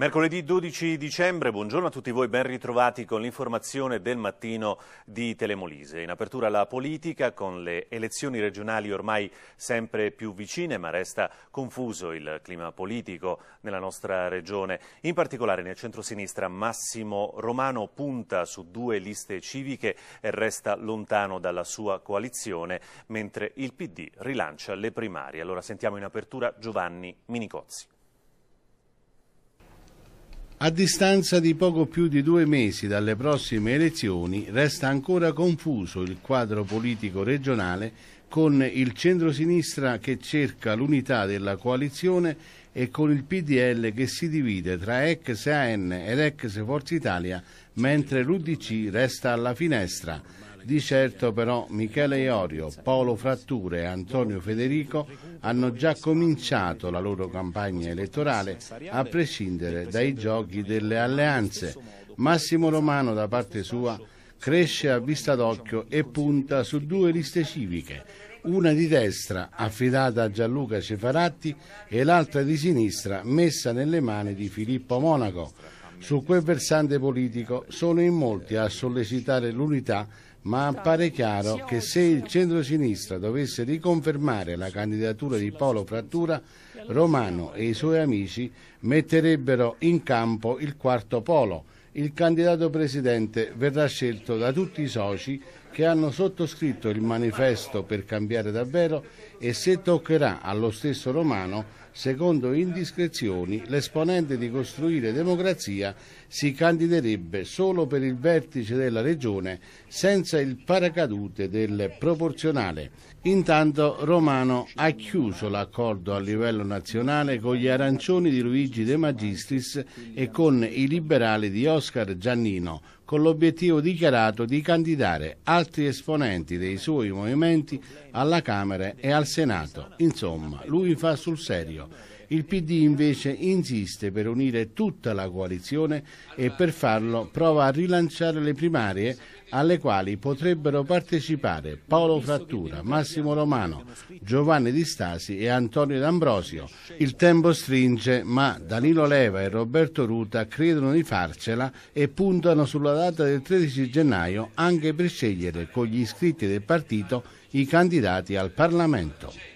Mercoledì 12 dicembre, buongiorno a tutti voi, ben ritrovati con l'informazione del mattino di Telemolise. In apertura la politica, con le elezioni regionali ormai sempre più vicine, ma resta confuso il clima politico nella nostra regione. In particolare nel centro-sinistra Massimo Romano punta su due liste civiche e resta lontano dalla sua coalizione, mentre il PD rilancia le primarie. Allora sentiamo in apertura Giovanni Minicozzi. A distanza di poco più di due mesi dalle prossime elezioni resta ancora confuso il quadro politico regionale con il centrosinistra che cerca l'unità della coalizione e con il PDL che si divide tra ex AN ed ex Forza Italia mentre l'UDC resta alla finestra. Di certo però Michele Iorio, Paolo Fratture e Antonio Federico hanno già cominciato la loro campagna elettorale a prescindere dai giochi delle alleanze. Massimo Romano da parte sua cresce a vista d'occhio e punta su due liste civiche, una di destra affidata a Gianluca Cefaratti e l'altra di sinistra messa nelle mani di Filippo Monaco. Su quel versante politico sono in molti a sollecitare l'unità ma appare chiaro che se il centro-sinistra dovesse riconfermare la candidatura di Polo Frattura, Romano e i suoi amici metterebbero in campo il quarto polo. Il candidato presidente verrà scelto da tutti i soci che hanno sottoscritto il manifesto per cambiare davvero e se toccherà allo stesso Romano, secondo indiscrezioni, l'esponente di Costruire Democrazia si candiderebbe solo per il vertice della regione senza il paracadute del proporzionale. Intanto Romano ha chiuso l'accordo a livello nazionale con gli arancioni di Luigi De Magistris e con i liberali di Oscar Giannino, con l'obiettivo dichiarato di candidare altri esponenti dei suoi movimenti alla Camera e al Senato. Insomma, lui fa sul serio il PD invece insiste per unire tutta la coalizione e per farlo prova a rilanciare le primarie alle quali potrebbero partecipare Paolo Frattura, Massimo Romano, Giovanni Di Stasi e Antonio D'Ambrosio. Il tempo stringe, ma Danilo Leva e Roberto Ruta credono di farcela e puntano sulla data del 13 gennaio anche per scegliere con gli iscritti del partito i candidati al Parlamento.